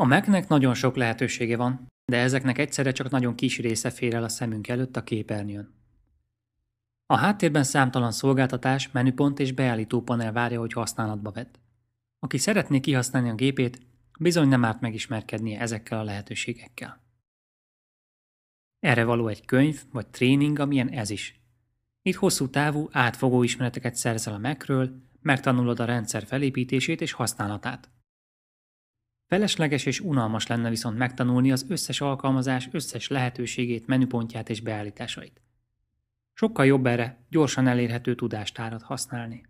A mac nagyon sok lehetősége van, de ezeknek egyszerre csak nagyon kis része fér el a szemünk előtt a képernyőn. A háttérben számtalan szolgáltatás, menüpont és panel várja, hogy használatba vett. Aki szeretné kihasználni a gépét, bizony nem árt megismerkednie ezekkel a lehetőségekkel. Erre való egy könyv vagy tréning, amilyen ez is. Itt hosszú távú, átfogó ismereteket szerzel a megről, megtanulod a rendszer felépítését és használatát. Felesleges és unalmas lenne viszont megtanulni az összes alkalmazás összes lehetőségét, menüpontját és beállításait. Sokkal jobb erre gyorsan elérhető tudástárat használni.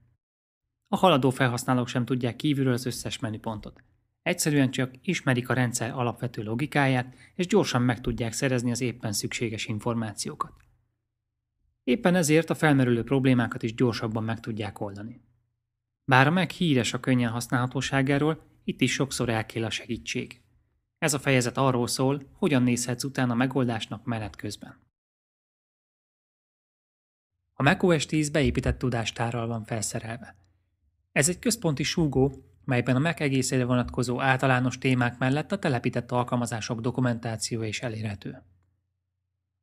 A haladó felhasználók sem tudják kívülről az összes menüpontot. Egyszerűen csak ismerik a rendszer alapvető logikáját, és gyorsan meg tudják szerezni az éppen szükséges információkat. Éppen ezért a felmerülő problémákat is gyorsabban meg tudják oldani. Bár a meg híres a könnyen használhatóságáról, itt is sokszor elkél a segítség. Ez a fejezet arról szól, hogyan nézhetsz utána a megoldásnak menet közben. A macOS 10 beépített tudástárral van felszerelve. Ez egy központi súgó, melyben a Mac egészére vonatkozó általános témák mellett a telepített alkalmazások dokumentációja is elérhető.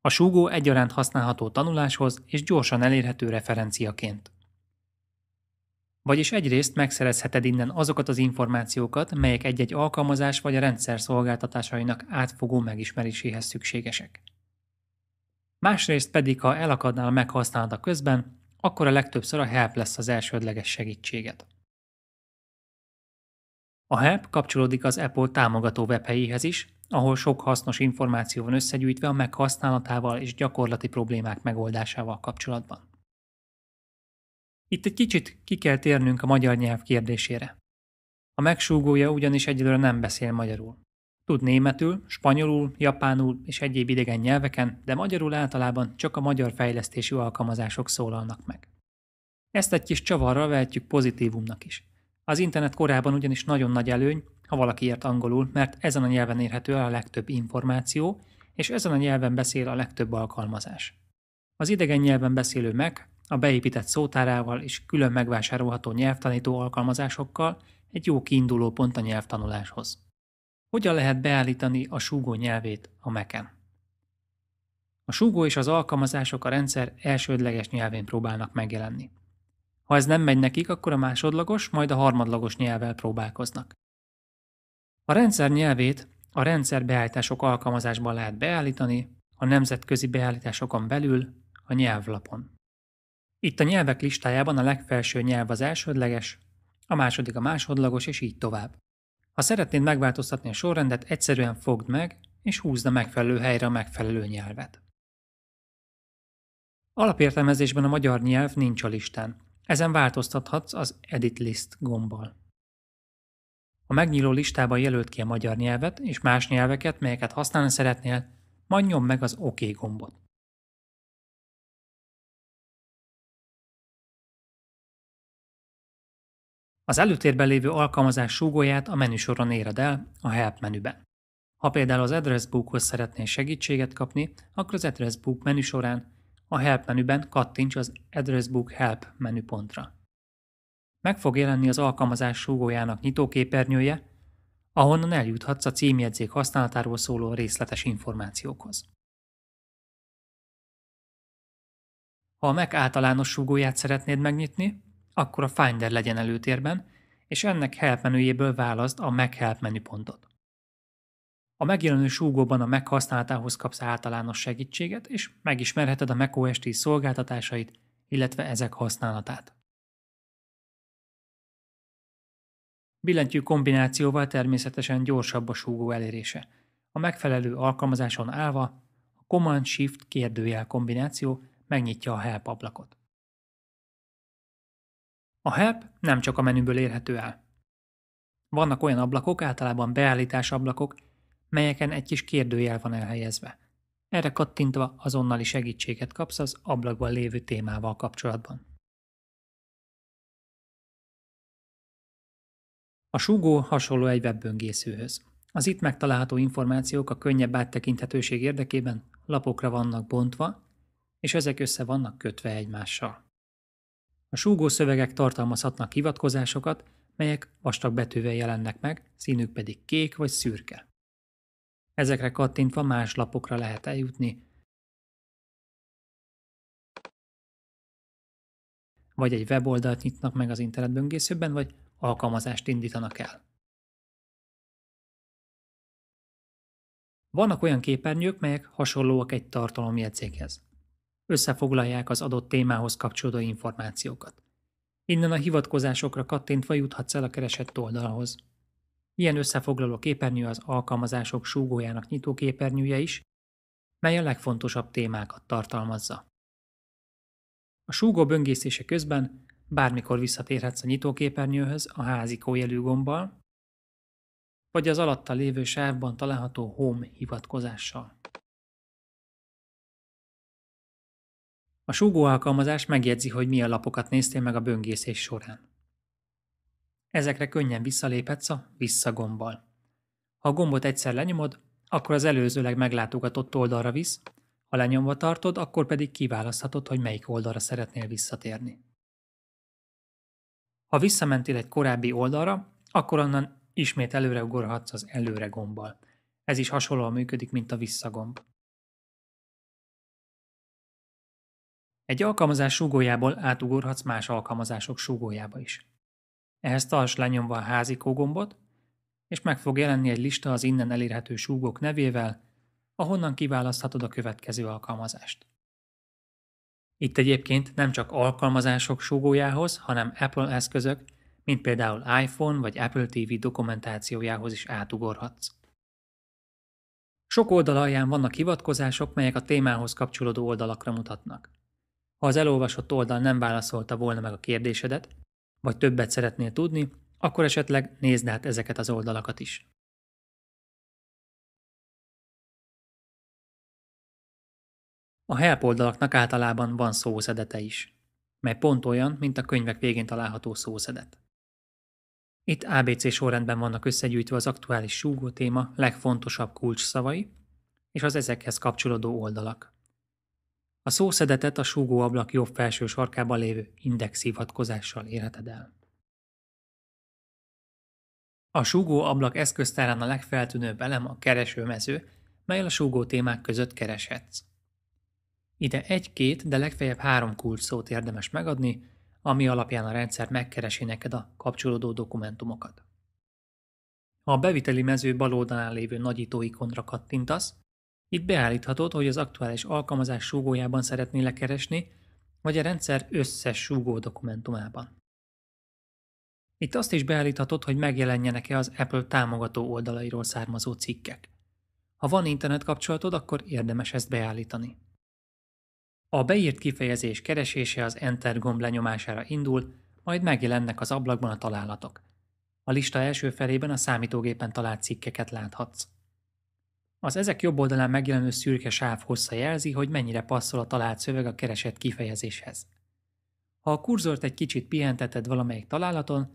A súgó egyaránt használható tanuláshoz és gyorsan elérhető referenciaként. Vagyis egyrészt megszerezheted innen azokat az információkat, melyek egy-egy alkalmazás vagy a rendszer szolgáltatásainak átfogó megismeréséhez szükségesek. Másrészt pedig, ha elakadnál a meghasználata közben, akkor a legtöbbször a help lesz az elsődleges segítséget. A help kapcsolódik az Apple támogató webhelyéhez is, ahol sok hasznos információ van összegyűjtve a meghasználatával és gyakorlati problémák megoldásával kapcsolatban. Itt egy kicsit ki kell térnünk a magyar nyelv kérdésére. A megsúgója ugyanis egyelőre nem beszél magyarul. Tud németül, spanyolul, japánul és egyéb idegen nyelveken, de magyarul általában csak a magyar fejlesztésű alkalmazások szólalnak meg. Ezt egy kis csavarral vehetjük pozitívumnak is. Az internet korában ugyanis nagyon nagy előny, ha valaki ért angolul, mert ezen a nyelven érhető el a legtöbb információ, és ezen a nyelven beszél a legtöbb alkalmazás. Az idegen nyelven beszélő meg a beépített szótárával és külön megvásárolható nyelvtanító alkalmazásokkal egy jó kiinduló pont a nyelvtanuláshoz. Hogyan lehet beállítani a súgó nyelvét a Mac-en? A súgó és az alkalmazások a rendszer elsődleges nyelvén próbálnak megjelenni. Ha ez nem megy nekik, akkor a másodlagos, majd a harmadlagos nyelvvel próbálkoznak. A rendszer nyelvét a rendszer beállítások alkalmazásban lehet beállítani, a nemzetközi beállításokon belül, a nyelvlapon. Itt a nyelvek listájában a legfelső nyelv az elsődleges, a második a másodlagos, és így tovább. Ha szeretnéd megváltoztatni a sorrendet, egyszerűen fogd meg, és húzd a megfelelő helyre a megfelelő nyelvet. Alapértelmezésben a magyar nyelv nincs a listán. Ezen változtathatsz az Edit List gombbal. A megnyíló listában jelölt ki a magyar nyelvet és más nyelveket, melyeket használni szeretnél, majd nyomd meg az OK gombot. Az előtérben lévő alkalmazás súgóját a menüsoron éred el, a Help menüben. Ha például az Address Bookhoz szeretnél segítséget kapni, akkor az Address Book menü során a Help menüben kattints az Address Book Help menüpontra. Meg fog jelenni az alkalmazás súgójának nyitóképernyője, ahonnan eljuthatsz a címjegyzék használatáról szóló részletes információkhoz. Ha a Mac általános súgóját szeretnéd megnyitni, akkor a Finder legyen előtérben, és ennek help menüjéből választ a meghelp menüpontot. A megjelenő súgóban a Mac használatához kapsz általános segítséget, és megismerheted a macOS 10 szolgáltatásait, illetve ezek használatát. Billentyű kombinációval természetesen gyorsabb a súgó elérése. A megfelelő alkalmazáson állva a Command-Shift kérdőjel kombináció megnyitja a Help ablakot. A help nem csak a menüből érhető el. Vannak olyan ablakok, általában beállítás ablakok, melyeken egy kis kérdőjel van elhelyezve. Erre kattintva azonnali segítséget kapsz az ablakban lévő témával kapcsolatban. A súgó hasonló egy webböngészőhöz. Az itt megtalálható információk a könnyebb áttekinthetőség érdekében lapokra vannak bontva, és ezek össze vannak kötve egymással. A súgó szövegek tartalmazhatnak hivatkozásokat, melyek vastag betűvel jelennek meg, színük pedig kék vagy szürke. Ezekre kattintva más lapokra lehet eljutni, vagy egy weboldalt nyitnak meg az internetböngészőben, vagy alkalmazást indítanak el. Vannak olyan képernyők, melyek hasonlóak egy tartalomjegyzékhez összefoglalják az adott témához kapcsolódó információkat. Innen a hivatkozásokra kattintva juthatsz el a keresett oldalhoz. Ilyen összefoglaló képernyő az alkalmazások súgójának nyitó képernyője is, mely a legfontosabb témákat tartalmazza. A súgó böngészése közben bármikor visszatérhetsz a nyitóképernyőhöz a házikó jelű gombbal, vagy az alatta lévő sávban található Home hivatkozással. A súgó alkalmazás megjegyzi, hogy milyen lapokat néztél meg a böngészés során. Ezekre könnyen visszaléphetsz a visszagombbal. Ha a gombot egyszer lenyomod, akkor az előzőleg meglátogatott oldalra visz, ha lenyomva tartod, akkor pedig kiválaszthatod, hogy melyik oldalra szeretnél visszatérni. Ha visszamentél egy korábbi oldalra, akkor onnan ismét előreugorhatsz az előre gombbal. Ez is hasonlóan működik, mint a visszagomb. Egy alkalmazás súgójából átugorhatsz más alkalmazások súgójába is. Ehhez tarts lenyomva a házi kógombot, és meg fog jelenni egy lista az innen elérhető súgók nevével, ahonnan kiválaszthatod a következő alkalmazást. Itt egyébként nem csak alkalmazások súgójához, hanem Apple eszközök, mint például iPhone vagy Apple TV dokumentációjához is átugorhatsz. Sok oldal alján vannak hivatkozások, melyek a témához kapcsolódó oldalakra mutatnak. Ha az elolvasott oldal nem válaszolta volna meg a kérdésedet, vagy többet szeretnél tudni, akkor esetleg nézd át ezeket az oldalakat is. A help oldalaknak általában van szószedete is, mely pont olyan, mint a könyvek végén található szószedet. Itt ABC sorrendben vannak összegyűjtve az aktuális súgó téma legfontosabb kulcsszavai és az ezekhez kapcsolódó oldalak. A szószedetet a súgóablak jobb felső sarkában lévő index hivatkozással érheted el. A súgóablak eszköztárán a legfeltűnőbb elem a keresőmező, mely a súgó témák között kereshetsz. Ide egy-két, de legfeljebb három kulcsszót érdemes megadni, ami alapján a rendszer megkeresi neked a kapcsolódó dokumentumokat. Ha a beviteli mező bal oldalán lévő nagyító ikonra kattintasz, itt beállíthatod, hogy az aktuális alkalmazás súgójában szeretnél lekeresni, vagy a rendszer összes súgó dokumentumában. Itt azt is beállíthatod, hogy megjelenjenek-e az Apple támogató oldalairól származó cikkek. Ha van internet kapcsolatod, akkor érdemes ezt beállítani. A beírt kifejezés keresése az Enter gomb lenyomására indul, majd megjelennek az ablakban a találatok. A lista első felében a számítógépen talált cikkeket láthatsz. Az ezek jobb oldalán megjelenő szürke sáv hossza jelzi, hogy mennyire passzol a talált szöveg a keresett kifejezéshez. Ha a kurzort egy kicsit pihenteted valamelyik találaton,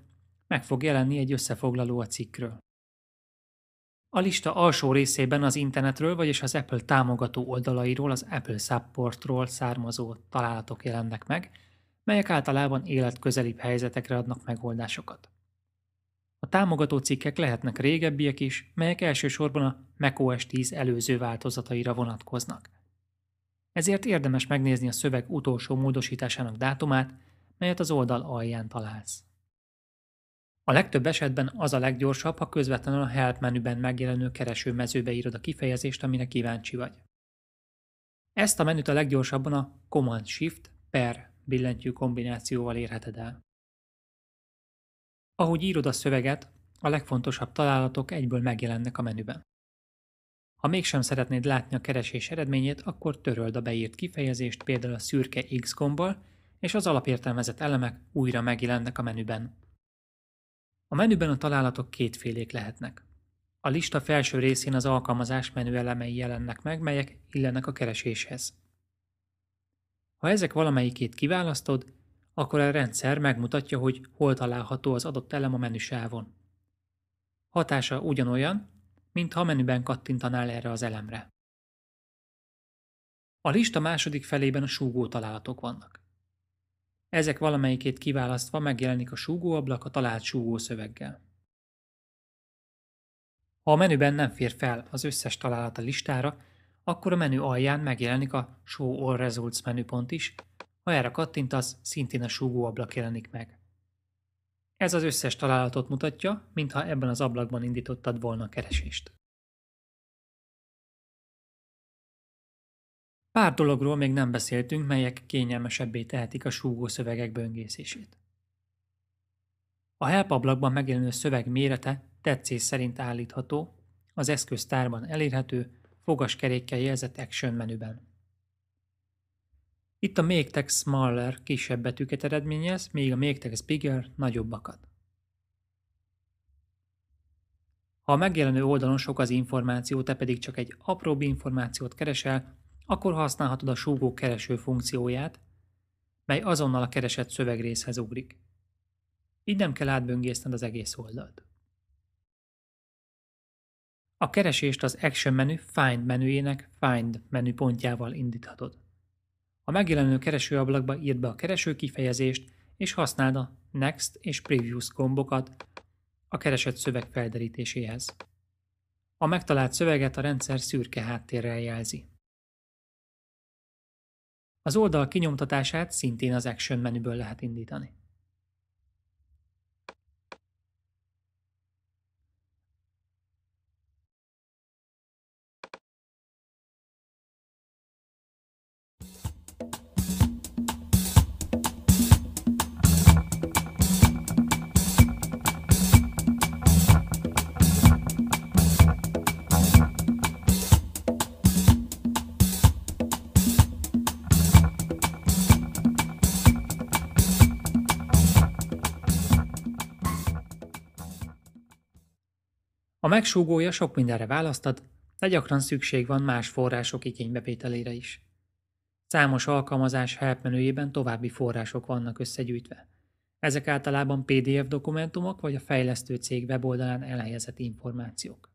meg fog jelenni egy összefoglaló a cikkről. A lista alsó részében az internetről, vagyis az Apple támogató oldalairól, az Apple Supportról származó találatok jelennek meg, melyek általában életközelibb helyzetekre adnak megoldásokat. A támogató cikkek lehetnek régebbiek is, melyek elsősorban a macOS 10 előző változataira vonatkoznak. Ezért érdemes megnézni a szöveg utolsó módosításának dátumát, melyet az oldal alján találsz. A legtöbb esetben az a leggyorsabb, ha közvetlenül a Help menüben megjelenő kereső mezőbe írod a kifejezést, amire kíváncsi vagy. Ezt a menüt a leggyorsabban a Command Shift per billentyű kombinációval érheted el. Ahogy írod a szöveget, a legfontosabb találatok egyből megjelennek a menüben. Ha mégsem szeretnéd látni a keresés eredményét, akkor töröld a beírt kifejezést például a szürke X gombbal, és az alapértelmezett elemek újra megjelennek a menüben. A menüben a találatok kétfélék lehetnek. A lista felső részén az alkalmazás menü elemei jelennek meg, melyek illenek a kereséshez. Ha ezek valamelyikét kiválasztod, akkor a rendszer megmutatja, hogy hol található az adott elem a menüsávon. Hatása ugyanolyan, mint ha menüben kattintanál erre az elemre. A lista második felében a súgó találatok vannak. Ezek valamelyikét kiválasztva megjelenik a súgóablak a talált súgó szöveggel. Ha a menüben nem fér fel az összes találat a listára, akkor a menü alján megjelenik a Show All Results menüpont is, ha erre kattintasz, szintén a súgó ablak jelenik meg. Ez az összes találatot mutatja, mintha ebben az ablakban indítottad volna a keresést. Pár dologról még nem beszéltünk, melyek kényelmesebbé tehetik a súgó szövegek böngészését. A help ablakban megjelenő szöveg mérete tetszés szerint állítható, az eszköztárban elérhető, fogaskerékkel jelzett action menüben. Itt a text Smaller kisebb betűket eredményez, még a text Bigger nagyobbakat. Ha a megjelenő oldalon sok az információ, te pedig csak egy apróbb információt keresel, akkor használhatod a súgó kereső funkcióját, mely azonnal a keresett szövegrészhez ugrik. Így nem kell átböngészned az egész oldalt. A keresést az Action menü Find menüjének Find menüpontjával indíthatod. A megjelenő keresőablakba írd be a kereső kifejezést, és használd a Next és Previous gombokat a keresett szöveg felderítéséhez. A megtalált szöveget a rendszer szürke háttérrel jelzi. Az oldal kinyomtatását szintén az Action menüből lehet indítani. A megsúgója sok mindenre választad, de gyakran szükség van más források igénybevételére is. Számos alkalmazás help menüjében további források vannak összegyűjtve. Ezek általában PDF dokumentumok vagy a fejlesztő cég weboldalán elhelyezett információk.